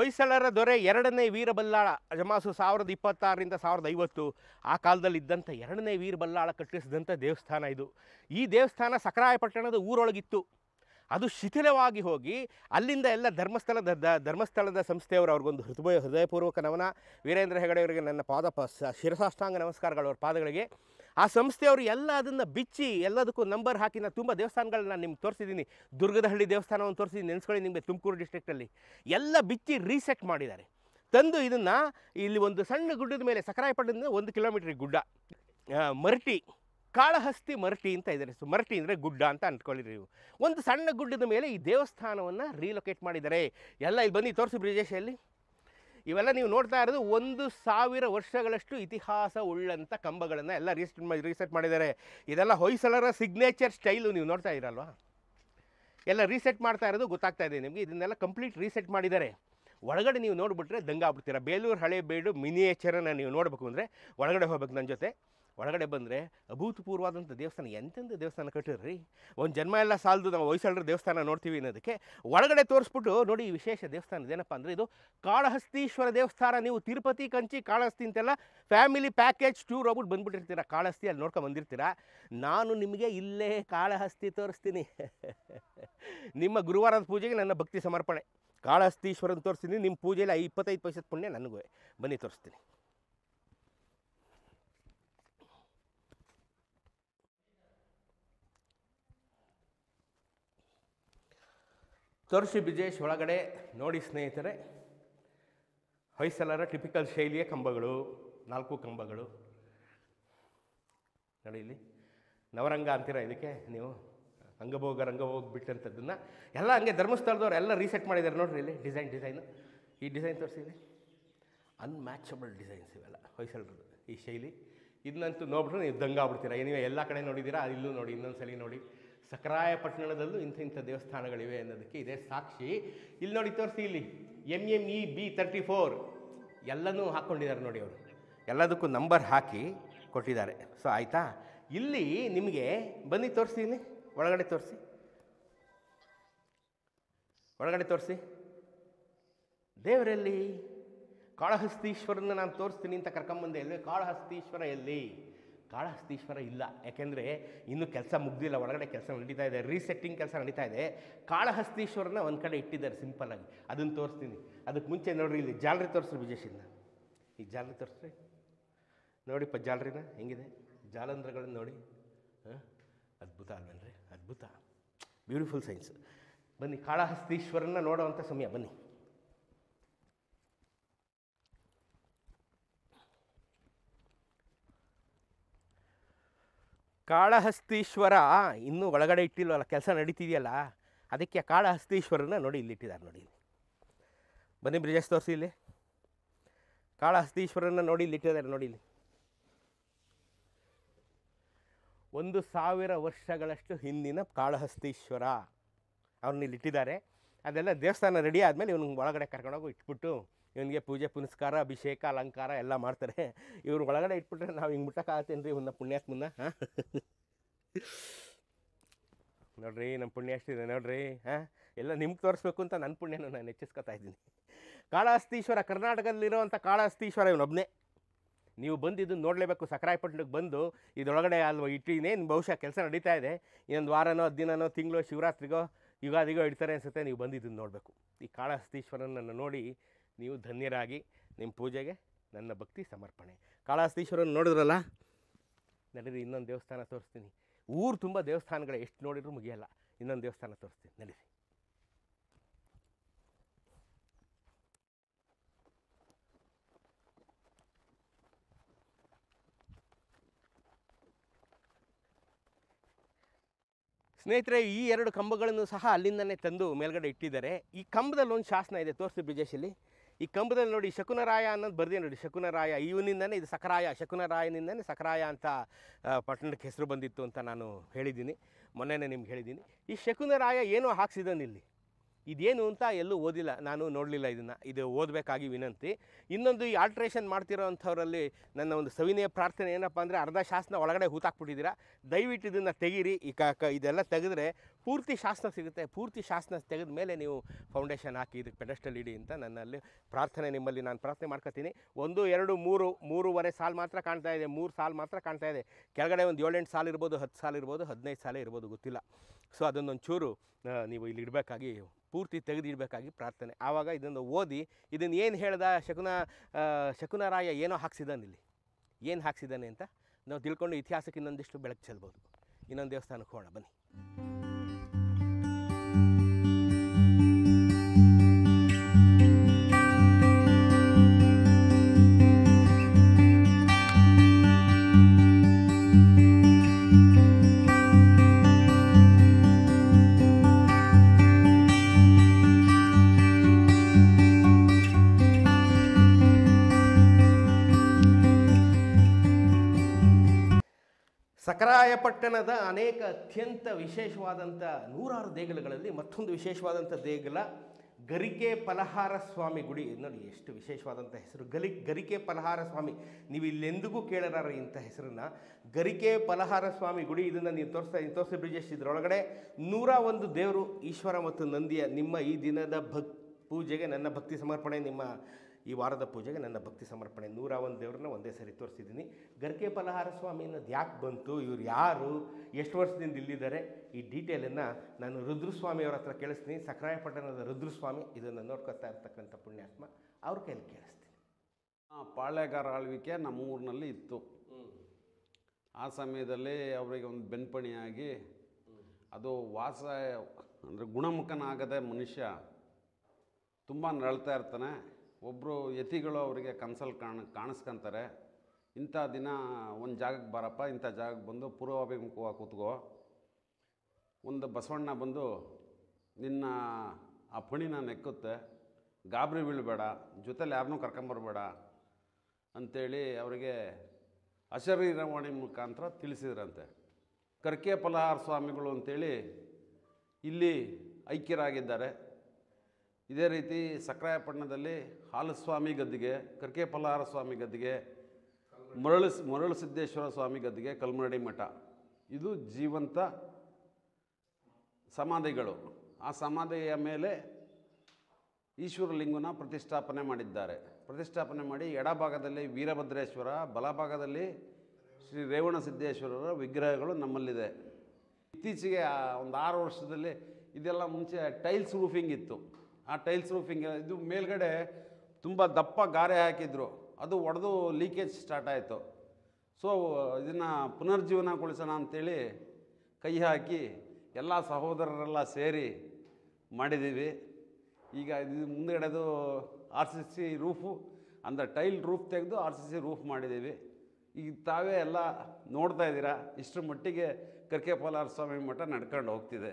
ಹೊಯ್ಸಳರ ದೊರೆ ಎರಡನೇ ವೀರಬಲ್ಲಾಳ ಅಜಮಾಸು ಸಾವಿರದ ಇಪ್ಪತ್ತಾರರಿಂದ ಸಾವಿರದ ಐವತ್ತು ಆ ಕಾಲದಲ್ಲಿದ್ದಂಥ ಎರಡನೇ ವೀರಬಲ್ಲಾಳ ಕಟ್ಟಿಸಿದಂಥ ದೇವಸ್ಥಾನ ಇದು ಈ ದೇವಸ್ಥಾನ ಸಕರಾಯಪಟ್ಟಣದ ಊರೊಳಗಿತ್ತು ಅದು ಶಿಥಿಲವಾಗಿ ಹೋಗಿ ಅಲ್ಲಿಂದ ಎಲ್ಲ ಧರ್ಮಸ್ಥಳದ ಧರ್ಮಸ್ಥಳದ ಸಂಸ್ಥೆಯವರು ಅವ್ರಿಗೊಂದು ಹೃದಯ ಹೃದಯಪೂರ್ವಕ ನಮನ ವೀರೇಂದ್ರ ಹೆಗಡೆಯವರಿಗೆ ನನ್ನ ಪಾದ ಶಿರಸಾಷ್ಟಾಂಗ ನಮಸ್ಕಾರಗಳು ಅವ್ರ ಪಾದಗಳಿಗೆ ಆ ಸಂಸ್ಥೆಯವರು ಎಲ್ಲ ಅದನ್ನು ಬಿಚ್ಚಿ ಎಲ್ಲದಕ್ಕೂ ನಂಬರ್ ಹಾಕಿ ನಾನು ತುಂಬ ದೇವಸ್ಥಾನಗಳನ್ನ ನಾನು ನಿಮ್ಗೆ ತೋರಿಸಿದ್ದೀನಿ ದುರ್ಗದಹಳ್ಳಿ ದೇವಸ್ಥಾನವನ್ನು ತೋರಿಸಿದ್ದೀನಿ ನೆನೆಸ್ಕೊಳ್ಳಿ ನಿಮಗೆ ತುಮಕೂರು ಡಿಸ್ಟ್ರಿಕ್ಟಲ್ಲಿ ಎಲ್ಲ ಬಿಚ್ಚಿ ರೀಸೆಟ್ ಮಾಡಿದ್ದಾರೆ ತಂದು ಇದನ್ನು ಇಲ್ಲಿ ಒಂದು ಸಣ್ಣ ಗುಡ್ಡದ ಮೇಲೆ ಸಕರಾಯಪಟ್ಟಣದಿಂದ ಒಂದು ಕಿಲೋಮೀಟ್ರ್ ಗುಡ್ಡ ಮರಟಿ ಕಾಳಹಸ್ತಿ ಮರಟಿ ಅಂತ ಇದ್ದಾರೆ ಸೊ ಮರಟಿ ಅಂದರೆ ಗುಡ್ಡ ಅಂತ ಅಂದ್ಕೊಳ್ಳಿರಿ ನೀವು ಒಂದು ಸಣ್ಣ ಗುಡ್ಡದ ಮೇಲೆ ಈ ದೇವಸ್ಥಾನವನ್ನು ರೀಲೊಕೇಟ್ ಮಾಡಿದ್ದಾರೆ ಎಲ್ಲ ಇಲ್ಲಿ ಬನ್ನಿ ತೋರಿಸಿ ಬ್ರಿಜೇಶಲ್ಲಿ ಇವೆಲ್ಲ ನೀವು ನೋಡ್ತಾ ಇರೋದು ಒಂದು ಸಾವಿರ ವರ್ಷಗಳಷ್ಟು ಇತಿಹಾಸ ಉಳ್ಳಂಥ ಕಂಬಗಳನ್ನು ಎಲ್ಲ ರೀಸ್ ರೀಸೆಟ್ ಮಾಡಿದ್ದಾರೆ ಇದೆಲ್ಲ ಹೊಯ್ಸಳರ ಸಿಗ್ನೇಚರ್ ಸ್ಟೈಲು ನೀವು ನೋಡ್ತಾ ಇದ್ದೀರಲ್ವಾ ಎಲ್ಲ ರೀಸೆಟ್ ಮಾಡ್ತಾ ಇರೋದು ಗೊತ್ತಾಗ್ತಾ ಇದೆ ನಿಮಗೆ ಇದನ್ನೆಲ್ಲ ಕಂಪ್ಲೀಟ್ ರೀಸೆಟ್ ಮಾಡಿದ್ದಾರೆ ಒಳಗಡೆ ನೀವು ನೋಡಿಬಿಟ್ರೆ ದಂಗಾಗ್ಬಿಡ್ತೀರ ಬೇಲೂರು ಹಳೆ ಬೇಡು ಮಿನಿಯೇಚರನ್ನು ನೀವು ನೋಡಬೇಕು ಅಂದರೆ ಒಳಗಡೆ ಹೋಗ್ಬೇಕು ನನ್ನ ಜೊತೆ ಒಳಗಡೆ ಬಂದರೆ ಅಭೂತಪೂರ್ವವಾದಂಥ ದೇವಸ್ಥಾನ ಎಂತೆಂಥ ದೇವಸ್ಥಾನ ಕಟ್ಟಿರ್ರಿ ಒಂದು ಜನ್ಮ ಎಲ್ಲ ಸಾಲದು ನಾವು ಹೊಯ್ಸಳ್ರ ದೇವಸ್ಥಾನ ನೋಡ್ತೀವಿ ಅನ್ನೋದಕ್ಕೆ ಒಳಗಡೆ ತೋರಿಸ್ಬಿಟ್ಟು ನೋಡಿ ಈ ವಿಶೇಷ ದೇವಸ್ಥಾನ ಇದೇನಪ್ಪ ಅಂದರೆ ಇದು ಕಾಳಹಸ್ತೀಶ್ವರ ದೇವಸ್ಥಾನ ನೀವು ತಿರುಪತಿ ಕಂಚಿ ಕಾಳಹಸ್ತಿ ಅಂತೆಲ್ಲ ಫ್ಯಾಮಿಲಿ ಪ್ಯಾಕೇಜ್ ಟೂರ್ ಹೋಗ್ಬಿಟ್ಟು ಬಂದ್ಬಿಟ್ಟಿರ್ತೀರ ಕಾಳಹಸ್ತಿ ಅಲ್ಲಿ ನೋಡ್ಕೊಂಡು ಬಂದಿರ್ತೀರ ನಾನು ನಿಮಗೆ ಇಲ್ಲೇ ಕಾಳಹಸ್ತಿ ತೋರಿಸ್ತೀನಿ ನಿಮ್ಮ ಗುರುವಾರದ ಪೂಜೆಗೆ ನನ್ನ ಭಕ್ತಿ ಸಮರ್ಪಣೆ ಕಾಳಹಸ್ತೀಶ್ವರನ ತೋರಿಸ್ತೀನಿ ನಿಮ್ಮ ಪೂಜೆಯಲ್ಲಿ ಇಪ್ಪತ್ತೈದು ಪೈಸದ ಪುಣ್ಯ ನನಗೂ ಬನ್ನಿ ತೋರಿಸ್ತೀನಿ ತೋರಿಸಿ ಬಿಜೇಶ್ ಒಳಗಡೆ ನೋಡಿ ಸ್ನೇಹಿತರೆ ಹೊಯ್ಸಲರ ಟಿಪಿಕಲ್ ಶೈಲಿಯ ಕಂಬಗಳು ನಾಲ್ಕು ಕಂಬಗಳು ನೋಡಿ ಇಲ್ಲಿ ನವರಂಗ ಅಂತೀರ ಇದಕ್ಕೆ ನೀವು ಅಂಗಭೋಗ ರಂಗಭೋಗ ಬಿಟ್ಟಂಥದ್ದನ್ನು ಎಲ್ಲ ಹಂಗೆ ಧರ್ಮಸ್ಥಳದವ್ರು ಎಲ್ಲ ರೀಸೆಟ್ ಮಾಡಿದ್ದಾರೆ ನೋಡಿರಿ ಇಲ್ಲಿ ಡಿಸೈನ್ ಡಿಸೈನು ಈ ಡಿಸೈನ್ ತೋರಿಸಿದೆ ಅನ್ಮ್ಯಾಚಬಲ್ ಡಿಸೈನ್ಸ್ ಇವೆಲ್ಲ ಹೊಯ್ಸಳರದ್ದು ಈ ಶೈಲಿ ಇದನ್ನಂತೂ ನೋಡ್ಬಿಟ್ರೆ ನೀವು ದಂಗಾಗ್ಬಿಡ್ತೀರ ಏನಿವೆ ಎಲ್ಲ ಕಡೆ ನೋಡಿದ್ದೀರಾ ಇಲ್ಲೂ ನೋಡಿ ಇನ್ನೊಂದು ಸಲ ನೋಡಿ ಸಕರಾಯಪಟ್ಟಣದಲ್ಲೂ ಇಂಥ ಇಂಥ ದೇವಸ್ಥಾನಗಳಿವೆ ಅನ್ನೋದಕ್ಕೆ ಇದೇ ಸಾಕ್ಷಿ ಇಲ್ಲಿ ನೋಡಿ ತೋರಿಸಿ ಇಲ್ಲಿ M M E B thirty four ಎಲ್ಲನೂ ಹಾಕ್ಕೊಂಡಿದ್ದಾರೆ ನೋಡಿ ಅವರು ಎಲ್ಲದಕ್ಕೂ ನಂಬರ್ ಹಾಕಿ ಕೊಟ್ಟಿದ್ದಾರೆ ಸೊ ಆಯಿತಾ ಇಲ್ಲಿ ನಿಮಗೆ ಬನ್ನಿ ತೋರಿಸಿ ಇಲ್ಲಿ ಒಳಗಡೆ ತೋರಿಸಿ ಒಳಗಡೆ ತೋರಿಸಿ ದೇವರಲ್ಲಿ ಕಾಳಹಸ್ತೀಶ್ವರನ ನಾನು ತೋರಿಸ್ತೀನಿ ಅಂತ ಕರ್ಕೊಂಬಂದೆ ಎಲ್ಲಿ ಕಾಳಹಸ್ತೀಶ್ವರ ಎಲ್ಲಿ ಕಾಳಹಸ್ತೀಶ್ವರ ಇಲ್ಲ ಯಾಕೆಂದರೆ ಇನ್ನೂ ಕೆಲಸ ಮುಗ್ದಿಲ್ಲ ಒಳಗಡೆ ಕೆಲಸ ನಡೀತಾ ಇದೆ ರೀಸೆಟ್ಟಿಂಗ್ ಕೆಲಸ ನಡೀತಾ ಇದೆ ಕಾಳಹಸ್ತೀಶ್ವರನ ಒಂದು ಕಡೆ ಇಟ್ಟಿದ್ದಾರೆ ಸಿಂಪಲ್ಲಾಗಿ ಅದನ್ನು ತೋರಿಸ್ತೀನಿ ಅದಕ್ಕೆ ಮುಂಚೆ ನೋಡ್ರಿ ಇಲ್ಲಿ ಜಾಲರಿ ತೋರಿಸ್ರಿ ವಿಜೇಶಿಂದ ಈ ಜಾಲರಿ ತೋರಿಸ್ರಿ ನೋಡಿಪ್ಪ ಜಾಲರಿನ ಹೆಂಗಿದೆ ಜಾಲಂದ್ರಗಳನ್ನು ನೋಡಿ ಹಾಂ ಅದ್ಭುತ ಅಲ್ವೇನ್ರಿ ಅದ್ಭುತ ಬ್ಯೂಟಿಫುಲ್ ಸೈನ್ಸ್ ಬನ್ನಿ ಕಾಳಹಸ್ತೀಶ್ವರನ್ನ ನೋಡೋವಂಥ ಸಮಯ ಬನ್ನಿ ಕಾಳಹಸ್ತೀಶ್ವರ ಇನ್ನೂ ಒಳಗಡೆ ಇಟ್ಟಿಲ್ವಲ್ಲ ಕೆಲಸ ನಡೀತಿದೆಯಲ್ಲ ಅದಕ್ಕೆ ಕಾಳಹಸ್ತೀಶ್ವರನ ನೋಡಿ ಇಲ್ಲಿಟ್ಟಿದ್ದಾರೆ ನೋಡಿ ಬನ್ನಿ ಬ್ರಿಜೇಶ್ ತೋರಿಸಿ ಇಲ್ಲಿ ಕಾಳಹಸ್ತೀಶ್ವರನ ನೋಡಿ ಇಲ್ಲಿಟ್ಟಿದ್ದಾರೆ ನೋಡಿ ಇಲ್ಲಿ ಒಂದು ಸಾವಿರ ವರ್ಷಗಳಷ್ಟು ಹಿಂದಿನ ಕಾಳಹಸ್ತೀಶ್ವರ ಅವ್ರನ್ನ ಇಲ್ಲಿಟ್ಟಿದ್ದಾರೆ ಅದೆಲ್ಲ ದೇವಸ್ಥಾನ ರೆಡಿ ಆದಮೇಲೆ ಇವ್ನಿಗೆ ಒಳಗಡೆ ಕರ್ಕೊಂಡೋಗಿ ಇಟ್ಬಿಟ್ಟು ಇವನಿಗೆ ಪೂಜೆ ಪುನಸ್ಕಾರ ಅಭಿಷೇಕ ಅಲಂಕಾರ ಎಲ್ಲ ಮಾಡ್ತಾರೆ ಇವ್ರು ಒಳಗಡೆ ಇಟ್ಬಿಟ್ರೆ ನಾವು ಹಿಂಗೆ ಮುಟ್ಟಕ್ಕಾಗತ್ತೇನು ರೀ ಇವನ್ನ ಮುನ್ನ ಹಾಂ ನೋಡ್ರಿ ನಮ್ಮ ಪುಣ್ಯ ಅಷ್ಟಿದೆ ನೋಡ್ರಿ ಹಾಂ ಎಲ್ಲ ನಿಮ್ಗೆ ತೋರಿಸ್ಬೇಕು ಅಂತ ನನ್ನ ಪುಣ್ಯನ ನಾನು ಹೆಚ್ಚಿಸ್ಕೊತಾ ಇದ್ದೀನಿ ಕಾಳಹಸ್ತೀಶ್ವರ ಕರ್ನಾಟಕದಲ್ಲಿರುವಂಥ ಕಾಳಹಸ್ತೀಶ್ವರ ಇವನೊಬ್ಬನೇ ನೀವು ಬಂದಿದ್ದನ್ನು ನೋಡಲೇಬೇಕು ಸಕ್ರಾಯಪಟ್ಟಣಕ್ಕೆ ಬಂದು ಇದರೊಳಗಡೆ ಅಲ್ವಾ ಇಟ್ಟಿನೇನು ಬಹುಶಃ ಕೆಲಸ ನಡೀತಾ ಇದೆ ಇನ್ನೊಂದು ವಾರನೋ ದಿನನೋ ತಿಂಗಳೋ ಶಿವರಾತ್ರಿಗೋ ಯುಗಾದಿಗೋ ಇಡ್ತಾರೆ ಅನಿಸುತ್ತೆ ನೀವು ಬಂದಿದ್ದನ್ನು ನೋಡಬೇಕು ಈ ಕಾಳಹಸ್ತೀಶ್ವರನನ್ನು ನೋಡಿ ನೀವು ಧನ್ಯರಾಗಿ ನಿಮ್ಮ ಪೂಜೆಗೆ ನನ್ನ ಭಕ್ತಿ ಸಮರ್ಪಣೆ ಕಾಳಹಸ್ತೀಶ್ವರನ ನೋಡಿದ್ರಲ್ಲ ನಡೀರಿ ಇನ್ನೊಂದು ದೇವಸ್ಥಾನ ತೋರಿಸ್ತೀನಿ ಊರು ತುಂಬ ದೇವಸ್ಥಾನಗಳೇ ಎಷ್ಟು ನೋಡಿದ್ರೂ ಮುಗಿಯಲ್ಲ ಇನ್ನೊಂದು ದೇವಸ್ಥಾನ ತೋರಿಸ್ತೀನಿ ನಡೀರಿ ಸ್ನೇಹಿತರೆ ಈ ಎರಡು ಕಂಬಗಳನ್ನು ಸಹ ಅಲ್ಲಿಂದನೇ ತಂದು ಮೇಲ್ಗಡೆ ಇಟ್ಟಿದ್ದಾರೆ ಈ ಕಂಬದಲ್ಲಿ ಒಂದು ಶಾಸನ ಇದೆ ತೋರಿಸಿ ಬ್ರಿಜೇಶಲ್ಲಿ ಈ ಕಂಬದಲ್ಲಿ ನೋಡಿ ಶಕುನರಾಯ ಅನ್ನೋದು ಬರ್ದೇ ನೋಡಿ ಶಕುನರಾಯ ಇವನಿಂದನೇ ಇದು ಸಕರಾಯ ಶಕುನರಾಯನಿಂದನೇ ಸಕರಾಯ ಅಂತ ಪಟ್ಟಣಕ್ಕೆ ಹೆಸರು ಬಂದಿತ್ತು ಅಂತ ನಾನು ಹೇಳಿದ್ದೀನಿ ಮೊನ್ನೆನೇ ನಿಮ್ಗೆ ಹೇಳಿದ್ದೀನಿ ಈ ಶಕುನರಾಯ ಏನೋ ಇಲ್ಲಿ ಇದೇನು ಅಂತ ಎಲ್ಲೂ ಓದಿಲ್ಲ ನಾನು ನೋಡಲಿಲ್ಲ ಇದನ್ನು ಇದು ಓದಬೇಕಾಗಿ ವಿನಂತಿ ಇನ್ನೊಂದು ಈ ಆಲ್ಟ್ರೇಷನ್ ಮಾಡ್ತಿರೋ ಅಂಥವರಲ್ಲಿ ನನ್ನ ಒಂದು ಸವಿನಯ ಪ್ರಾರ್ಥನೆ ಏನಪ್ಪ ಅಂದರೆ ಅರ್ಧ ಶಾಸನ ಒಳಗಡೆ ಹೂತಾಕ್ಬಿಟ್ಟಿದ್ದೀರಾ ದಯವಿಟ್ಟು ಇದನ್ನು ತೆಗೀರಿ ಈ ಕ ಇದೆಲ್ಲ ತೆಗೆದ್ರೆ ಪೂರ್ತಿ ಶಾಸನ ಸಿಗುತ್ತೆ ಪೂರ್ತಿ ಶಾಸನ ತೆಗೆದ ಮೇಲೆ ನೀವು ಫೌಂಡೇಶನ್ ಹಾಕಿ ಇದಕ್ಕೆ ಪೆಡಸ್ಟಲ್ ಇಡಿ ಅಂತ ನನ್ನಲ್ಲಿ ಪ್ರಾರ್ಥನೆ ನಿಮ್ಮಲ್ಲಿ ನಾನು ಪ್ರಾರ್ಥನೆ ಮಾಡ್ಕೊತೀನಿ ಒಂದು ಎರಡು ಮೂರು ಮೂರುವರೆ ಸಾಲು ಮಾತ್ರ ಕಾಣ್ತಾ ಇದೆ ಮೂರು ಸಾಲು ಮಾತ್ರ ಕಾಣ್ತಾ ಇದೆ ಕೆಳಗಡೆ ಒಂದು ಏಳೆಂಟು ಸಾಲ ಇರ್ಬೋದು ಹತ್ತು ಸಾಲ ಇರ್ಬೋದು ಹದಿನೈದು ಸಾಲ ಇರ್ಬೋದು ಗೊತ್ತಿಲ್ಲ ಸೊ ಅದನ್ನೊಂದು ಚೂರು ನೀವು ಇಲ್ಲಿ ಇಡಬೇಕಾಗಿ ಪೂರ್ತಿ ತೆಗೆದಿಡಬೇಕಾಗಿ ಪ್ರಾರ್ಥನೆ ಆವಾಗ ಇದನ್ನು ಓದಿ ಇದನ್ನು ಏನು ಹೇಳ್ದ ಶಕುನ ಶಕುನರಾಯ ಏನೋ ಹಾಕ್ಸಿದ್ದಾನೆ ಇಲ್ಲಿ ಏನು ಹಾಕ್ಸಿದ್ದಾನೆ ಅಂತ ನಾವು ತಿಳ್ಕೊಂಡು ಇತಿಹಾಸಕ್ಕೆ ಇನ್ನೊಂದಿಷ್ಟು ಬೆಳಕು ಚೆಲ್ಬೋದು ಇನ್ನೊಂದು ದೇವಸ್ಥಾನಕ್ಕೆ ಹೋಗೋಣ ಬನ್ನಿ ವಿರಾಜಾಯಪಟ್ಟಣದ ಅನೇಕ ಅತ್ಯಂತ ವಿಶೇಷವಾದಂಥ ನೂರಾರು ದೇಗುಲಗಳಲ್ಲಿ ಮತ್ತೊಂದು ವಿಶೇಷವಾದಂಥ ದೇಗುಲ ಗರಿಕೆ ಫಲಹಾರ ಸ್ವಾಮಿ ಗುಡಿ ನೋಡಿ ಎಷ್ಟು ವಿಶೇಷವಾದಂಥ ಹೆಸರು ಗಲಿ ಗರಿಕೆ ಫಲಹಾರ ಸ್ವಾಮಿ ನೀವು ಇಲ್ಲೆಂದಿಗೂ ಕೇಳಲಾರ ಇಂಥ ಹೆಸರನ್ನು ಗರಿಕೆ ಫಲಹಾರ ಸ್ವಾಮಿ ಗುಡಿ ಇದನ್ನು ನೀವು ತೋರಿಸ್ತಾ ತೋರಿಸಿ ಬ್ರಿಜೇಶ್ ಇದರೊಳಗಡೆ ನೂರ ಒಂದು ದೇವರು ಈಶ್ವರ ಮತ್ತು ನಂದಿಯ ನಿಮ್ಮ ಈ ದಿನದ ಭಕ್ ಪೂಜೆಗೆ ನನ್ನ ಭಕ್ತಿ ಸಮರ್ಪಣೆ ನಿಮ್ಮ ಈ ವಾರದ ಪೂಜೆಗೆ ನನ್ನ ಭಕ್ತಿ ಸಮರ್ಪಣೆ ನೂರ ಒಂದು ದೇವ್ರನ್ನ ಒಂದೇ ಸರಿ ತೋರಿಸಿದ್ದೀನಿ ಗರ್ಕೆ ಪಲಹಾರ ಸ್ವಾಮಿ ಅನ್ನೋದು ಯಾಕೆ ಬಂತು ಇವ್ರು ಯಾರು ಎಷ್ಟು ವರ್ಷದಿಂದ ಇಲ್ಲಿದ್ದಾರೆ ಈ ಡೀಟೇಲನ್ನು ನಾನು ರುದ್ರಸ್ವಾಮಿಯವ್ರ ಹತ್ರ ಕೇಳಿಸ್ತೀನಿ ಸಕ್ರಾಯಪಟ್ಟಣದ ರುದ್ರಸ್ವಾಮಿ ಇದನ್ನು ನೋಡ್ಕೊತಾ ಇರ್ತಕ್ಕಂಥ ಪುಣ್ಯಾತ್ಮ ಅವ್ರ ಕೈಯಲ್ಲಿ ಕೇಳಿಸ್ತೀನಿ ಪಾಳ್ಯಗಾರ ಆಳ್ವಿಕೆ ನಮ್ಮೂರಿನಲ್ಲಿ ಇತ್ತು ಆ ಸಮಯದಲ್ಲಿ ಅವರಿಗೆ ಒಂದು ಬೆನ್ಪಣಿಯಾಗಿ ಅದು ವಾಸ ಅಂದರೆ ಗುಣಮುಖನಾಗದ ಮನುಷ್ಯ ತುಂಬ ನರಳ್ತಾ ಇರ್ತಾನೆ ಒಬ್ಬರು ಯತಿಗಳು ಅವರಿಗೆ ಕನಸಲ್ಲಿ ಕಾಣ ಕಾಣಿಸ್ಕೊಂತಾರೆ ಇಂಥ ದಿನ ಒಂದು ಜಾಗಕ್ಕೆ ಬರಪ್ಪ ಇಂಥ ಜಾಗಕ್ಕೆ ಬಂದು ಪೂರ್ವಾಭಿಮುಖವಾಗಿ ಕೂತ್ಕೋ ಒಂದು ಬಸವಣ್ಣ ಬಂದು ನಿನ್ನ ಆ ಪುಣಿನ ನೆಕ್ಕುತ್ತೆ ಗಾಬರಿ ಬೀಳಬೇಡ ಜೊತೆಲಿ ಯಾರನ್ನೂ ಕರ್ಕೊಂಬರ್ಬೇಡ ಅಂಥೇಳಿ ಅವರಿಗೆ ಅಶರೀರವಾಣಿ ಮುಖಾಂತರ ತಿಳಿಸಿದ್ರಂತೆ ಕರ್ಕೆ ಫಲಹಾರ ಸ್ವಾಮಿಗಳು ಅಂಥೇಳಿ ಇಲ್ಲಿ ಐಕ್ಯರಾಗಿದ್ದಾರೆ ಇದೇ ರೀತಿ ಸಕ್ರಾಯಪಟ್ಟಣದಲ್ಲಿ ಹಾಲಸ್ವಾಮಿ ಗದ್ದಿಗೆ ಕರ್ಕೆ ಪಲ್ಲಾರ ಸ್ವಾಮಿ ಗದ್ದಿಗೆ ಮರಳು ಮರಳು ಸಿದ್ದೇಶ್ವರ ಸ್ವಾಮಿ ಗದ್ದಿಗೆ ಕಲ್ಮರಡಿ ಮಠ ಇದು ಜೀವಂತ ಸಮಾಧಿಗಳು ಆ ಸಮಾಧಿಯ ಮೇಲೆ ಈಶ್ವರಲಿಂಗನ ಪ್ರತಿಷ್ಠಾಪನೆ ಮಾಡಿದ್ದಾರೆ ಪ್ರತಿಷ್ಠಾಪನೆ ಮಾಡಿ ಎಡಭಾಗದಲ್ಲಿ ವೀರಭದ್ರೇಶ್ವರ ಬಲಭಾಗದಲ್ಲಿ ಶ್ರೀ ರೇವಣ ಸಿದ್ದೇಶ್ವರರ ವಿಗ್ರಹಗಳು ನಮ್ಮಲ್ಲಿದೆ ಇತ್ತೀಚೆಗೆ ಒಂದು ಆರು ವರ್ಷದಲ್ಲಿ ಇದೆಲ್ಲ ಮುಂಚೆ ಟೈಲ್ಸ್ ರೂಫಿಂಗ್ ಇತ್ತು ಆ ಟೈಲ್ಸ್ ರೂಫಿಂಗ್ ಇದು ಮೇಲ್ಗಡೆ ತುಂಬ ದಪ್ಪ ಗಾರೆ ಹಾಕಿದ್ರು ಅದು ಒಡೆದು ಲೀಕೇಜ್ ಸ್ಟಾರ್ಟ್ ಆಯಿತು ಸೊ ಇದನ್ನು ಪುನರ್ಜೀವನಗೊಳಿಸೋಣ ಅಂಥೇಳಿ ಕೈ ಹಾಕಿ ಎಲ್ಲ ಸಹೋದರರೆಲ್ಲ ಸೇರಿ ಮಾಡಿದ್ದೀವಿ ಈಗ ಇದು ಮುಂದೆಡೆದು ಆರ್ ಸಿ ಸಿ ರೂಫು ಅಂದರೆ ಟೈಲ್ ರೂಫ್ ತೆಗೆದು ಆರ್ ಸಿ ಸಿ ರೂಫ್ ಮಾಡಿದ್ದೀವಿ ಈಗ ತಾವೇ ಎಲ್ಲ ನೋಡ್ತಾ ಇದ್ದೀರಾ ಇಷ್ಟರ ಮಟ್ಟಿಗೆ ಕರ್ಕೆ ಸ್ವಾಮಿ ಮಠ ನಡ್ಕೊಂಡು ಹೋಗ್ತಿದೆ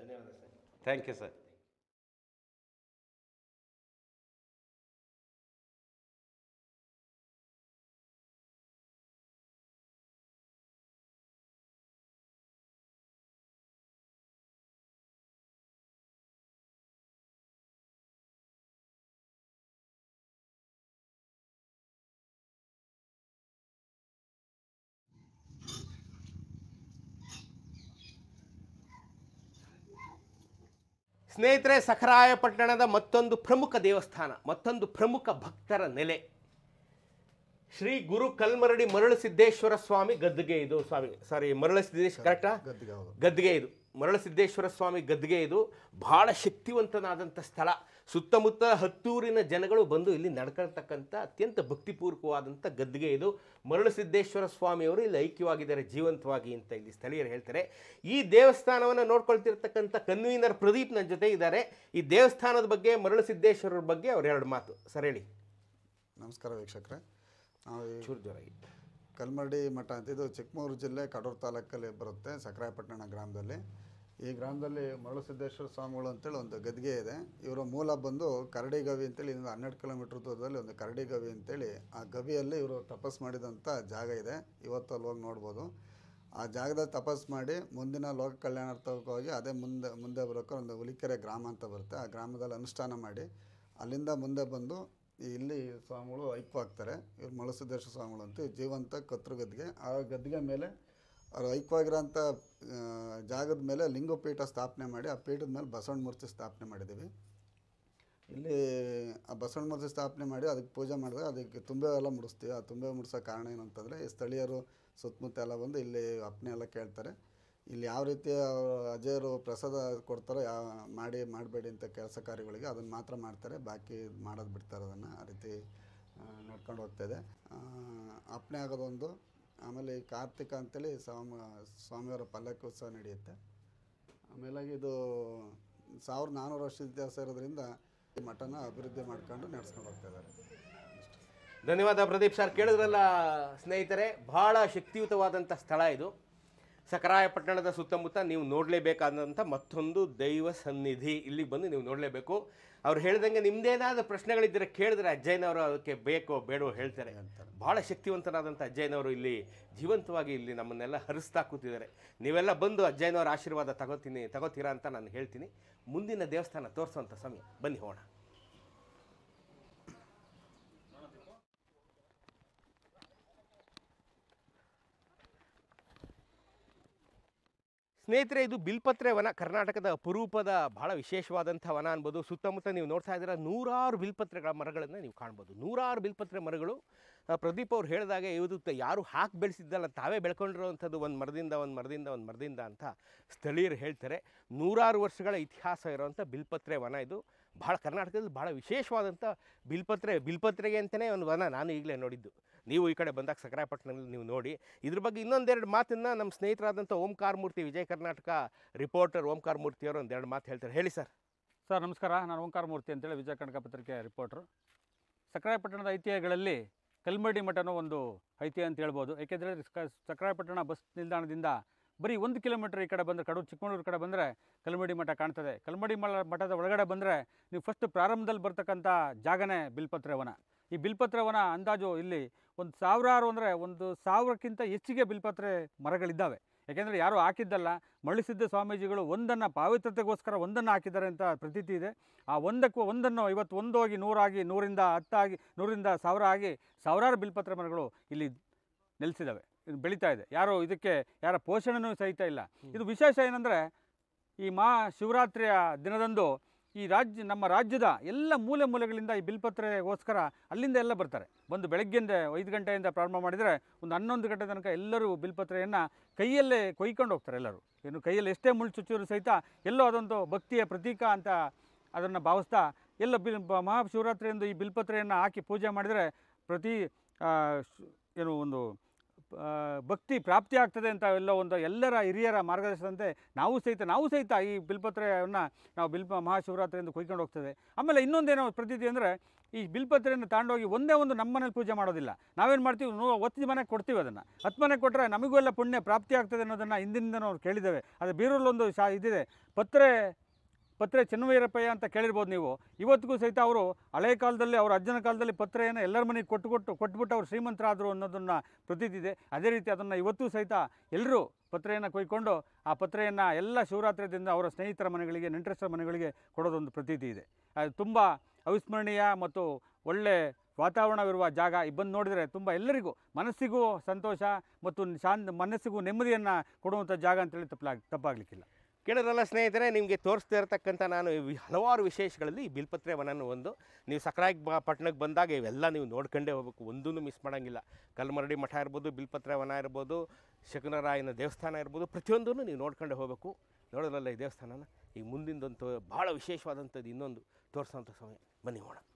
ಧನ್ಯವಾದ ಸರ್ ಥ್ಯಾಂಕ್ ಯು ಸರ್ ಸ್ನೇಹಿತರೆ ಸಖರಾಯಪಟ್ಟಣದ ಮತ್ತೊಂದು ಪ್ರಮುಖ ದೇವಸ್ಥಾನ ಮತ್ತೊಂದು ಪ್ರಮುಖ ಭಕ್ತರ ನೆಲೆ ಶ್ರೀ ಗುರು ಕಲ್ಮರಡಿ ಮರಳಸಿದ್ದೇಶ್ವರ ಸ್ವಾಮಿ ಗದ್ದಿಗೆ ಇದು ಸ್ವಾಮಿ ಸಾರಿ ಮರಳು ಕರೆಕ್ಟಾ ಇದು ಮರಳಸಿದ್ದೇಶ್ವರ ಸ್ವಾಮಿ ಗದ್ದಿಗೆ ಇದು ಭಾಳ ಶಕ್ತಿವಂತನಾದಂಥ ಸ್ಥಳ ಸುತ್ತಮುತ್ತ ಹತ್ತೂರಿನ ಜನಗಳು ಬಂದು ಇಲ್ಲಿ ನಡ್ಕೊಳ್ತಕ್ಕಂಥ ಅತ್ಯಂತ ಭಕ್ತಿಪೂರ್ವಕವಾದಂಥ ಗದ್ದಿಗೆ ಇದು ಮರಳಸಿದ್ದೇಶ್ವರ ಸ್ವಾಮಿಯವರು ಇಲ್ಲಿ ಐಕ್ಯವಾಗಿದ್ದಾರೆ ಜೀವಂತವಾಗಿ ಅಂತ ಇಲ್ಲಿ ಸ್ಥಳೀಯರು ಹೇಳ್ತಾರೆ ಈ ದೇವಸ್ಥಾನವನ್ನು ನೋಡ್ಕೊಳ್ತಿರ್ತಕ್ಕಂಥ ಕನ್ವೀನರ್ ಪ್ರದೀಪ್ ನನ್ನ ಜೊತೆ ಇದ್ದಾರೆ ಈ ದೇವಸ್ಥಾನದ ಬಗ್ಗೆ ಮರಳಸಿದ್ದೇಶ್ವರರ ಬಗ್ಗೆ ಅವ್ರು ಎರಡು ಮಾತು ಸರ್ ಹೇಳಿ ನಮಸ್ಕಾರ ವೀಕ್ಷಕರೇ ನಾವು ಚೂರು ಕಲ್ಮರಡಿ ಮಠ ಅಂತ ಇದು ಚಿಕ್ಕಮಗಳೂರು ಜಿಲ್ಲೆ ಕಡೂರು ತಾಲೂಕಲ್ಲಿ ಬರುತ್ತೆ ಸಕ್ರಾಯಪಟ್ಟಣ ಗ್ರಾಮದಲ್ಲಿ ಈ ಗ್ರಾಮದಲ್ಲಿ ಸಿದ್ದೇಶ್ವರ ಸ್ವಾಮಿಗಳು ಅಂತೇಳಿ ಒಂದು ಗದ್ಗೆ ಇದೆ ಇವರ ಮೂಲ ಬಂದು ಕರಡಿ ಗವಿ ಅಂತೇಳಿ ಇನ್ನೊಂದು ಹನ್ನೆರಡು ಕಿಲೋಮೀಟ್ರ್ ದೂರದಲ್ಲಿ ಒಂದು ಕರಡಿ ಗವಿ ಅಂತೇಳಿ ಆ ಗವಿಯಲ್ಲಿ ಇವರು ತಪಸ್ ಮಾಡಿದಂಥ ಜಾಗ ಇದೆ ಇವತ್ತು ಅಲ್ಲಿ ಹೋಗಿ ನೋಡ್ಬೋದು ಆ ಜಾಗದಲ್ಲಿ ತಪಸ್ ಮಾಡಿ ಮುಂದಿನ ಲೋಕ ಹೋಗಿ ಅದೇ ಮುಂದೆ ಮುಂದೆ ಬರೋಕ್ಕೆ ಒಂದು ಹುಲಿಕೆರೆ ಗ್ರಾಮ ಅಂತ ಬರುತ್ತೆ ಆ ಗ್ರಾಮದಲ್ಲಿ ಅನುಷ್ಠಾನ ಮಾಡಿ ಅಲ್ಲಿಂದ ಮುಂದೆ ಬಂದು ಇಲ್ಲಿ ಸ್ವಾಮಿಗಳು ಐಕ್ಯ ಆಗ್ತಾರೆ ಇವ್ರು ಮಳಸಿದ್ದೇಶ ಸ್ವಾಮಿಗಳು ಅಂತ ಜೀವಂತ ಕತ್ರು ಗದ್ದಿಗೆ ಆ ಗದ್ದಿಗೆ ಮೇಲೆ ಅವ್ರು ಐಕ್ಯವಾಗಿರೋಂಥ ಜಾಗದ ಮೇಲೆ ಪೀಠ ಸ್ಥಾಪನೆ ಮಾಡಿ ಆ ಪೀಠದ ಮೇಲೆ ಬಸವಣ್ಣ ಮೂರ್ತಿ ಸ್ಥಾಪನೆ ಮಾಡಿದ್ದೀವಿ ಇಲ್ಲಿ ಆ ಬಸವಣ್ಣ ಮೂರ್ತಿ ಸ್ಥಾಪನೆ ಮಾಡಿ ಅದಕ್ಕೆ ಪೂಜೆ ಮಾಡಿದ್ರೆ ಅದಕ್ಕೆ ತುಂಬೆ ಎಲ್ಲ ಮುಡಿಸ್ತೀವಿ ಆ ತುಂಬೆ ಮುಡಿಸೋ ಕಾರಣ ಏನಂತಂದರೆ ಸ್ಥಳೀಯರು ಸುತ್ತಮುತ್ತ ಎಲ್ಲ ಬಂದು ಇಲ್ಲಿ ಅಪ್ಪನೆ ಎಲ್ಲ ಕೇಳ್ತಾರೆ ಇಲ್ಲಿ ಯಾವ ರೀತಿ ಅಜಯರು ಪ್ರಸಾದ ಕೊಡ್ತಾರೋ ಯಾವ ಮಾಡಿ ಮಾಡಬೇಡಿ ಅಂತ ಕೆಲಸ ಕಾರ್ಯಗಳಿಗೆ ಅದನ್ನು ಮಾತ್ರ ಮಾಡ್ತಾರೆ ಬಾಕಿ ಮಾಡೋದು ಬಿಡ್ತಾರೆ ಅದನ್ನು ಆ ರೀತಿ ನಡ್ಕೊಂಡು ಇದೆ ಅಪ್ಪಣೆ ಆಗೋದೊಂದು ಆಮೇಲೆ ಈ ಕಾರ್ತಿಕ ಅಂತೇಳಿ ಸ್ವಾಮಿ ಸ್ವಾಮಿಯವರ ಪಲ್ಲಕ್ಕಿ ಉತ್ಸವ ನಡೆಯುತ್ತೆ ಆಮೇಲಾಗಿ ಇದು ಸಾವಿರದ ನಾನ್ನೂರು ವರ್ಷ ಇತಿಹಾಸ ಇರೋದ್ರಿಂದ ಈ ಮಠನ ಅಭಿವೃದ್ಧಿ ಮಾಡ್ಕೊಂಡು ನಡೆಸ್ಕೊಂಡು ಹೋಗ್ತಾ ಇದ್ದಾರೆ ಧನ್ಯವಾದ ಪ್ರದೀಪ್ ಸರ್ ಕೇಳಿದ್ರಲ್ಲ ಸ್ನೇಹಿತರೆ ಬಹಳ ಶಕ್ತಿಯುತವಾದಂಥ ಸ್ಥಳ ಇದು ಸಕರಾಯಪಟ್ಟಣದ ಸುತ್ತಮುತ್ತ ನೀವು ನೋಡಲೇಬೇಕಾದಂಥ ಮತ್ತೊಂದು ದೈವ ಸನ್ನಿಧಿ ಇಲ್ಲಿಗೆ ಬಂದು ನೀವು ನೋಡಲೇಬೇಕು ಅವ್ರು ಹೇಳ್ದಂಗೆ ನಿಮ್ಮದೇನಾದ ಪ್ರಶ್ನೆಗಳಿದ್ದರೆ ಕೇಳಿದ್ರೆ ಅಜ್ಜಯ್ಯನವರು ಅದಕ್ಕೆ ಬೇಕೋ ಬೇಡೋ ಹೇಳ್ತಾರೆ ಅಂತ ಭಾಳ ಶಕ್ತಿವಂತನಾದಂಥ ಅಜ್ಜಯ್ಯನವರು ಇಲ್ಲಿ ಜೀವಂತವಾಗಿ ಇಲ್ಲಿ ನಮ್ಮನ್ನೆಲ್ಲ ಹರಿಸ್ತಾ ಕೂತಿದ್ದಾರೆ ನೀವೆಲ್ಲ ಬಂದು ಅಜ್ಜಯ್ಯನವರ ಆಶೀರ್ವಾದ ತಗೋತೀನಿ ತಗೋತೀರಾ ಅಂತ ನಾನು ಹೇಳ್ತೀನಿ ಮುಂದಿನ ದೇವಸ್ಥಾನ ತೋರಿಸುವಂಥ ಸಮಯ ಬನ್ನಿ ಹೋಣ ಸ್ನೇಹಿತರೆ ಇದು ಬಿಲ್ಪತ್ರೆ ವನ ಕರ್ನಾಟಕದ ಅಪರೂಪದ ಬಹಳ ವಿಶೇಷವಾದಂಥ ವನ ಅನ್ಬೋದು ಸುತ್ತಮುತ್ತ ನೀವು ನೋಡ್ತಾ ಇದ್ದೀರ ನೂರಾರು ಬಿಲ್ಪತ್ರೆಗಳ ಮರಗಳನ್ನು ನೀವು ಕಾಣ್ಬೋದು ನೂರಾರು ಬಿಲ್ಪತ್ರೆ ಮರಗಳು ಪ್ರದೀಪ್ ಅವ್ರು ಹೇಳಿದಾಗ ಇವತ್ತು ಯಾರು ಹಾಕಿ ಬೆಳೆಸಿದ್ದಲ್ಲ ತಾವೇ ಬೆಳ್ಕೊಂಡಿರುವಂಥದ್ದು ಒಂದು ಮರದಿಂದ ಒಂದು ಮರದಿಂದ ಒಂದು ಮರದಿಂದ ಅಂತ ಸ್ಥಳೀಯರು ಹೇಳ್ತಾರೆ ನೂರಾರು ವರ್ಷಗಳ ಇತಿಹಾಸ ಇರೋವಂಥ ಬಿಲ್ಪತ್ರೆ ವನ ಇದು ಭಾಳ ಕರ್ನಾಟಕದಲ್ಲಿ ಭಾಳ ವಿಶೇಷವಾದಂಥ ಬಿಲ್ಪತ್ರೆ ಬಿಲ್ಪತ್ರೆಗೆ ಅಂತಲೇ ಒಂದು ವನ ನಾನು ಈಗಲೇ ನೋಡಿದ್ದು ನೀವು ಈ ಕಡೆ ಬಂದಾಗ ಸಕ್ಕರೆಪಟ್ಟಣದಲ್ಲಿ ನೀವು ನೋಡಿ ಇದ್ರ ಬಗ್ಗೆ ಇನ್ನೊಂದೆರಡು ಮಾತನ್ನು ನಮ್ಮ ಸ್ನೇಹಿತರಾದಂಥ ಓಂಕಾರ ಮೂರ್ತಿ ವಿಜಯ ಕರ್ನಾಟಕ ರಿಪೋರ್ಟರ್ ಓಂಕಾರ ಮೂರ್ತಿಯವರು ಒಂದೆರಡು ಮಾತು ಹೇಳ್ತಾರೆ ಹೇಳಿ ಸರ್ ಸರ್ ನಮಸ್ಕಾರ ನಾನು ಓಂಕಾರ ಮೂರ್ತಿ ಅಂತೇಳಿ ವಿಜಯ ಕರ್ನಾಟಕ ಪತ್ರಿಕೆ ರಿಪೋರ್ಟರ್ ಸಕ್ರಾಯಪಟ್ಟಣದ ಐತಿಹ್ಯಗಳಲ್ಲಿ ಕಲ್ಮಡಿ ಮಠನೋ ಒಂದು ಐತಿಹ್ಯ ಅಂತ ಹೇಳ್ಬೋದು ಏಕೆಂದರೆ ಸಕ್ರಾಯಪಟ್ಟಣ ಬಸ್ ನಿಲ್ದಾಣದಿಂದ ಬರೀ ಒಂದು ಕಿಲೋಮೀಟರ್ ಈ ಕಡೆ ಬಂದರೆ ಕಡೂರು ಚಿಕ್ಕಮಗಳೂರು ಕಡೆ ಬಂದರೆ ಕಲ್ಮಡಿ ಮಠ ಕಾಣ್ತದೆ ಕಲ್ಮಡಿ ಮಠದ ಒಳಗಡೆ ಬಂದರೆ ನೀವು ಫಸ್ಟ್ ಪ್ರಾರಂಭದಲ್ಲಿ ಬರ್ತಕ್ಕಂಥ ಜಾಗನೇ ಬಿಲ್ಪತ್ರೆವನ ಈ ಬಿಲ್ಪತ್ರವನ ಅಂದಾಜು ಇಲ್ಲಿ ಒಂದು ಸಾವಿರಾರು ಅಂದರೆ ಒಂದು ಸಾವಿರಕ್ಕಿಂತ ಹೆಚ್ಚಿಗೆ ಬಿಲ್ಪತ್ರೆ ಮರಗಳಿದ್ದಾವೆ ಯಾಕೆಂದರೆ ಯಾರೂ ಹಾಕಿದ್ದಲ್ಲ ಮಳಿಸಿದ್ದ ಸ್ವಾಮೀಜಿಗಳು ಒಂದನ್ನು ಪಾವಿತ್ರತೆಗೋಸ್ಕರ ಒಂದನ್ನು ಹಾಕಿದ್ದಾರೆ ಅಂತ ಪ್ರತೀತಿ ಇದೆ ಆ ಒಂದಕ್ಕೂ ಒಂದನ್ನು ಇವತ್ತು ಒಂದೋಗಿ ನೂರಾಗಿ ನೂರಿಂದ ಹತ್ತಾಗಿ ನೂರಿಂದ ಸಾವಿರ ಆಗಿ ಸಾವಿರಾರು ಬಿಲ್ಪತ್ರೆ ಮರಗಳು ಇಲ್ಲಿ ನೆಲೆಸಿದ್ದಾವೆ ಬೆಳೀತಾ ಇದೆ ಯಾರು ಇದಕ್ಕೆ ಯಾರ ಪೋಷಣೆಯೂ ಸಹಿತ ಇಲ್ಲ ಇದು ವಿಶೇಷ ಏನಂದರೆ ಈ ಮಹಾ ಶಿವರಾತ್ರಿಯ ದಿನದಂದು ಈ ರಾಜ್ಯ ನಮ್ಮ ರಾಜ್ಯದ ಎಲ್ಲ ಮೂಲೆ ಮೂಲೆಗಳಿಂದ ಈ ಬಿಲ್ಪತ್ರೆಗೋಸ್ಕರ ಅಲ್ಲಿಂದ ಎಲ್ಲ ಬರ್ತಾರೆ ಬಂದು ಬೆಳಗ್ಗೆಯಿಂದ ಐದು ಗಂಟೆಯಿಂದ ಪ್ರಾರಂಭ ಮಾಡಿದರೆ ಒಂದು ಹನ್ನೊಂದು ಗಂಟೆ ತನಕ ಎಲ್ಲರೂ ಬಿಲ್ಪತ್ರೆಯನ್ನು ಕೈಯಲ್ಲೇ ಕೊಯ್ಕೊಂಡು ಹೋಗ್ತಾರೆ ಎಲ್ಲರೂ ಏನು ಕೈಯಲ್ಲಿ ಎಷ್ಟೇ ಮುಳ್ಳು ಚುಚ್ಚಿದ್ರು ಸಹಿತ ಎಲ್ಲೋ ಅದೊಂದು ಭಕ್ತಿಯ ಪ್ರತೀಕ ಅಂತ ಅದನ್ನು ಭಾವಿಸ್ತಾ ಎಲ್ಲ ಬಿಲ್ ಮಹಾಶಿವರಾತ್ರಿಯಂದು ಈ ಬಿಲ್ಪತ್ರೆಯನ್ನು ಹಾಕಿ ಪೂಜೆ ಮಾಡಿದರೆ ಪ್ರತಿ ಏನು ಒಂದು ಭಕ್ತಿ ಪ್ರಾಪ್ತಿ ಆಗ್ತದೆ ಅಂತ ಎಲ್ಲ ಒಂದು ಎಲ್ಲರ ಹಿರಿಯರ ಮಾರ್ಗದರ್ಶನದಂತೆ ನಾವು ಸಹಿತ ನಾವು ಸಹಿತ ಈ ಬಿಲ್ಪತ್ರೆಯನ್ನು ನಾವು ಬಿಲ್ಪ ಮಹಾಶಿವರಾತ್ರಿ ಎಂದು ಕೊಯ್ಕೊಂಡು ಹೋಗ್ತದೆ ಆಮೇಲೆ ಇನ್ನೊಂದೇನೋ ಪ್ರತೀತಿ ಅಂದರೆ ಈ ಬಿಲ್ಪತ್ರೆಯನ್ನು ತಗೊಂಡೋಗಿ ಒಂದೇ ಒಂದು ನಮ್ಮ ಮನೇಲಿ ಪೂಜೆ ಮಾಡೋದಿಲ್ಲ ನಾವೇನು ಮಾಡ್ತೀವಿ ನೋ ಒತ್ತಿ ಮನೆಗೆ ಕೊಡ್ತೀವಿ ಅದನ್ನು ಹತ್ತು ಮನೆಗೆ ಕೊಟ್ಟರೆ ನಮಗೂ ಎಲ್ಲ ಪುಣ್ಯ ಪ್ರಾಪ್ತಿ ಆಗ್ತದೆ ಅನ್ನೋದನ್ನು ಹಿಂದಿನಿಂದ ಅವ್ರು ಕೇಳಿದ್ದೇವೆ ಅದು ಬೀರೂರಲ್ಲೊಂದು ಶಾ ಇದಿದೆ ಪತ್ರೆ ಪತ್ರೆ ಚೆನ್ನವೀರಪ್ಪಯ್ಯ ಅಂತ ಕೇಳಿರ್ಬೋದು ನೀವು ಇವತ್ತಿಗೂ ಸಹಿತ ಅವರು ಹಳೆ ಕಾಲದಲ್ಲಿ ಅವರ ಅಜ್ಜನ ಕಾಲದಲ್ಲಿ ಪತ್ರೆಯನ್ನು ಎಲ್ಲರ ಮನೆಗೆ ಕೊಟ್ಟು ಕೊಟ್ಟು ಕೊಟ್ಬಿಟ್ಟು ಅವರು ಶ್ರೀಮಂತರಾದರು ಅನ್ನೋದನ್ನು ಪ್ರತೀತಿದೆ ಅದೇ ರೀತಿ ಅದನ್ನು ಇವತ್ತೂ ಸಹಿತ ಎಲ್ಲರೂ ಪತ್ರೆಯನ್ನು ಕೊಯ್ಕೊಂಡು ಆ ಪತ್ರೆಯನ್ನು ಎಲ್ಲ ಶಿವರಾತ್ರಿಯಿಂದ ಅವರ ಸ್ನೇಹಿತರ ಮನೆಗಳಿಗೆ ನೆಂಟರಸ್ತರ ಮನೆಗಳಿಗೆ ಕೊಡೋದೊಂದು ಪ್ರತೀತಿ ಇದೆ ಅದು ತುಂಬ ಅವಿಸ್ಮರಣೀಯ ಮತ್ತು ಒಳ್ಳೆ ವಾತಾವರಣವಿರುವ ಜಾಗ ಬಂದು ನೋಡಿದರೆ ತುಂಬ ಎಲ್ಲರಿಗೂ ಮನಸ್ಸಿಗೂ ಸಂತೋಷ ಮತ್ತು ಶಾಂತ ಮನಸ್ಸಿಗೂ ನೆಮ್ಮದಿಯನ್ನು ಕೊಡುವಂಥ ಜಾಗ ಅಂತೇಳಿ ತಪ್ಪಲಾಗ ತಪ್ಪಾಗಲಿಕ್ಕಿಲ್ಲ ಕೇಳಿದ್ರಲ್ಲ ಸ್ನೇಹಿತರೆ ನಿಮಗೆ ತೋರಿಸ್ತಾ ಇರತಕ್ಕಂಥ ನಾನು ಹಲವಾರು ವಿಶೇಷಗಳಲ್ಲಿ ಈ ಬಿಲ್ಪತ್ರೆ ವನನ ಒಂದು ನೀವು ಸಕ್ರಾಯ್ ಪಟ್ಟಣಕ್ಕೆ ಬಂದಾಗ ಇವೆಲ್ಲ ನೀವು ನೋಡ್ಕೊಂಡೇ ಹೋಗ್ಬೇಕು ಒಂದೂ ಮಿಸ್ ಮಾಡೋಂಗಿಲ್ಲ ಕಲ್ಮರಡಿ ಮಠ ಇರ್ಬೋದು ಬಿಲ್ಪತ್ರೆ ವನ ಇರ್ಬೋದು ಶಕುನರಾಯನ ದೇವಸ್ಥಾನ ಇರ್ಬೋದು ಪ್ರತಿಯೊಂದೂ ನೀವು ನೋಡ್ಕೊಂಡೇ ಹೋಗಬೇಕು ನೋಡೋದ್ರಲ್ಲ ಈ ದೇವಸ್ಥಾನನ ಈಗ ಮುಂದಿನದಂಥ ಭಾಳ ವಿಶೇಷವಾದಂಥದ್ದು ಇನ್ನೊಂದು ತೋರಿಸೋಂಥ ಸಮಯ ಬನ್ನಿ ಮೇಡಮ್